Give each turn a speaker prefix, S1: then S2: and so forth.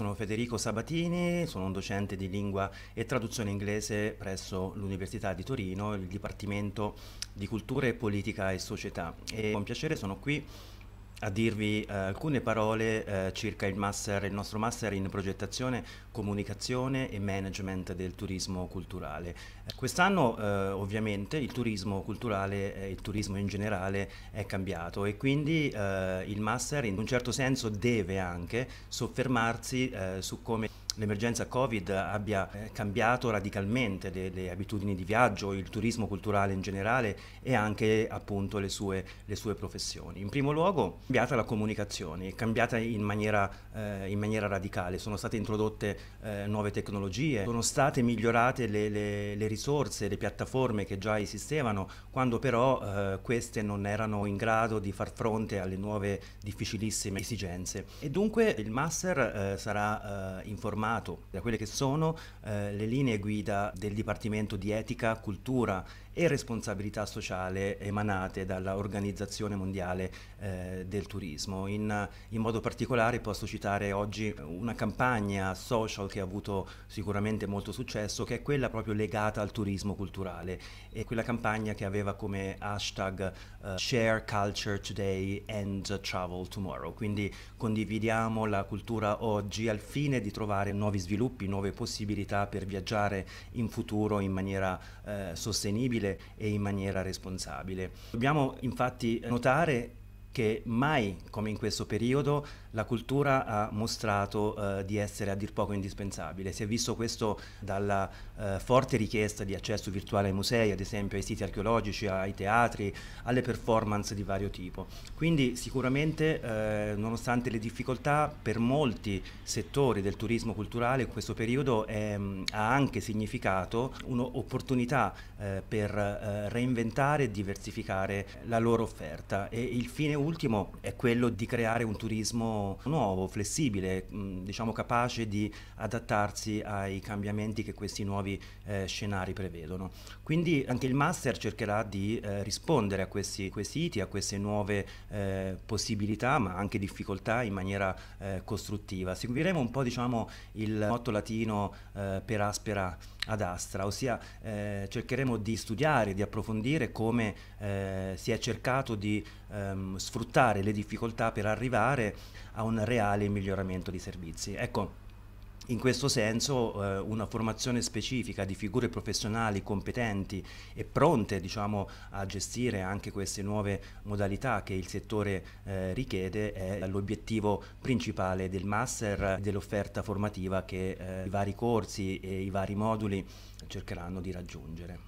S1: sono Federico Sabatini, sono un docente di lingua e traduzione inglese presso l'Università di Torino, il Dipartimento di Cultura e Politica e Società e con piacere sono qui a dirvi eh, alcune parole eh, circa il, master, il, nostro master in progettazione, comunicazione e management del turismo culturale. Eh, quest'anno eh, ovviamente il turismo culturale e il turismo in generale è cambiato e quindi eh, il master in un certo senso deve anche soffermarsi eh, su come l'emergenza Covid abbia eh, cambiato radicalmente le, le, abitudini di viaggio, il turismo culturale in generale e anche appunto le sue, le sue professioni. In primo luogo è cambiata la comunicazione, è cambiata in maniera, eh, in maniera radicale, sono state introdotte eh, nuove tecnologie, sono state migliorate le, le, le, risorse, le piattaforme che già esistevano, quando però eh, queste non erano in grado di far fronte alle nuove difficilissime esigenze. E dunque il master eh, sarà eh, informato trasformato da quelle che sono eh, le linee guida del Dipartimento di Etica, Cultura e responsabilità sociale emanate dall'Organizzazione Mondiale eh, del Turismo. In, in, modo particolare posso citare oggi una campagna social che ha avuto sicuramente molto successo, che è quella proprio legata al turismo culturale e quella campagna che aveva come hashtag uh, Share Culture Today and Travel Tomorrow, quindi condividiamo la cultura oggi al fine di trovare nuovi sviluppi, nuove possibilità per viaggiare in futuro in maniera eh, sostenibile possibile e in maniera responsabile. Dobbiamo infatti notare che mai come in questo periodo la cultura ha mostrato eh, di essere a dir poco indispensabile. Si è visto questo dalla eh, forte richiesta di accesso virtuale ai musei, ad esempio ai siti archeologici, ai teatri, alle performance di vario tipo. Quindi sicuramente, eh, nonostante le difficoltà, per molti settori del turismo culturale questo periodo è, ehm, ha anche significato un'opportunità eh, per eh, reinventare e diversificare la loro offerta. E il fine ultimo è quello di creare un turismo nuovo, flessibile, mh, mm, diciamo capace di adattarsi ai cambiamenti che questi nuovi eh, scenari prevedono. Quindi anche il master cercherà di eh, rispondere a questi quesiti, a queste nuove eh, possibilità, ma anche difficoltà in maniera eh, costruttiva. Seguiremo un po' diciamo, il motto latino eh, per aspera ad astra, ossia eh, cercheremo di studiare, di approfondire come si è cercato di ehm, sfruttare le difficoltà per arrivare a un reale miglioramento di servizi. Ecco, in questo senso eh, una formazione specifica di figure professionali competenti e pronte diciamo, a gestire anche queste nuove modalità che il settore eh, richiede è l'obiettivo principale del master, dell'offerta formativa che eh, i vari corsi e i vari moduli cercheranno di raggiungere.